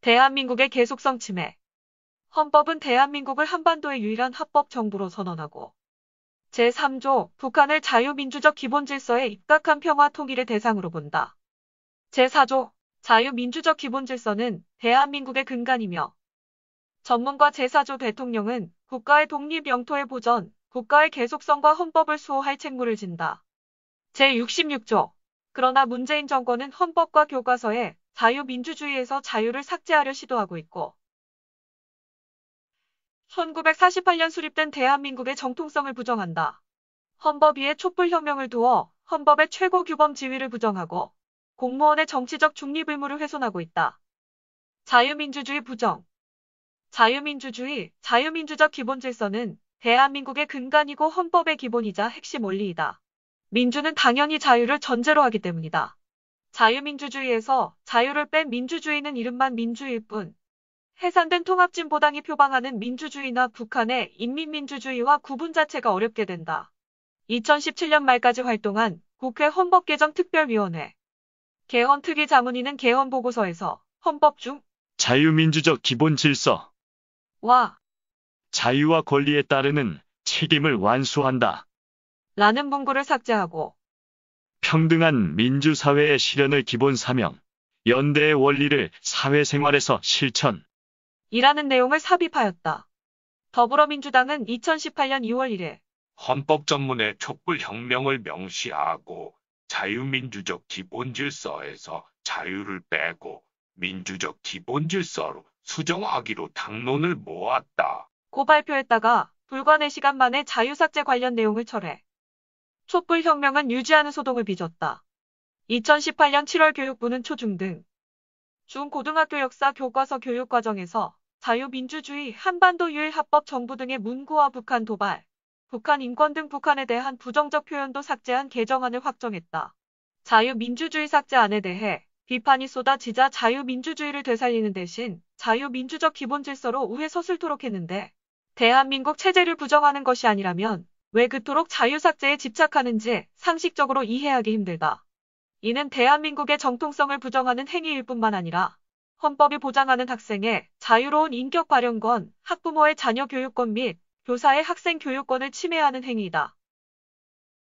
대한민국의 계속성 침해. 헌법은 대한민국을 한반도의 유일한 합법 정부로 선언하고 제3조 북한을 자유민주적 기본질서에 입각한 평화 통일의 대상으로 본다. 제4조 자유민주적 기본질서는 대한민국의 근간이며 전문가 제4조 대통령은 국가의 독립 영토의 보전, 국가의 계속성과 헌법을 수호할 책무를 진다. 제66조 그러나 문재인 정권은 헌법과 교과서에 자유민주주의에서 자유를 삭제하려 시도하고 있고 1948년 수립된 대한민국의 정통성을 부정한다. 헌법 위에 촛불혁명을 두어 헌법의 최고 규범 지위를 부정하고 공무원의 정치적 중립 의무를 훼손하고 있다. 자유민주주의 부정 자유민주주의, 자유민주적 기본 질서는 대한민국의 근간이고 헌법의 기본이자 핵심 원리이다. 민주는 당연히 자유를 전제로 하기 때문이다. 자유민주주의에서 자유를 뺀 민주주의는 이름만 민주일 뿐 해산된 통합진보당이 표방하는 민주주의나 북한의 인민민주주의와 구분 자체가 어렵게 된다. 2017년 말까지 활동한 국회 헌법개정특별위원회 개헌특위 자문위는 개헌보고서에서 헌법 중 자유민주적 기본 질서 와 자유와 권리에 따르는 책임을 완수한다. 라는 문구를 삭제하고 평등한 민주사회의 실현을 기본 사명, 연대의 원리를 사회생활에서 실천. 이라는 내용을 삽입하였다. 더불어민주당은 2018년 2월 1일 헌법 전문의 촛불혁명을 명시하고 자유민주적 기본질서에서 자유를 빼고 민주적 기본질서로 수정하기로 당론을 모았다. 고 발표했다가 불과 4시간 만에 자유삭제 관련 내용을 철회. 촛불혁명은 유지하는 소동을 빚었다. 2018년 7월 교육부는 초중등, 중고등학교 역사 교과서 교육 과정에서 자유민주주의, 한반도 유일합법 정부 등의 문구와 북한 도발, 북한 인권 등 북한에 대한 부정적 표현도 삭제한 개정안을 확정했다. 자유민주주의 삭제안에 대해 비판이 쏟아지자 자유민주주의를 되살리는 대신 자유민주적 기본 질서로 우회 서술토록 했는데 대한민국 체제를 부정하는 것이 아니라면 왜 그토록 자유삭제에 집착하는지 상식적으로 이해하기 힘들다. 이는 대한민국의 정통성을 부정하는 행위일 뿐만 아니라 헌법이 보장하는 학생의 자유로운 인격 발현권, 학부모의 자녀 교육권 및 교사의 학생 교육권을 침해하는 행위이다.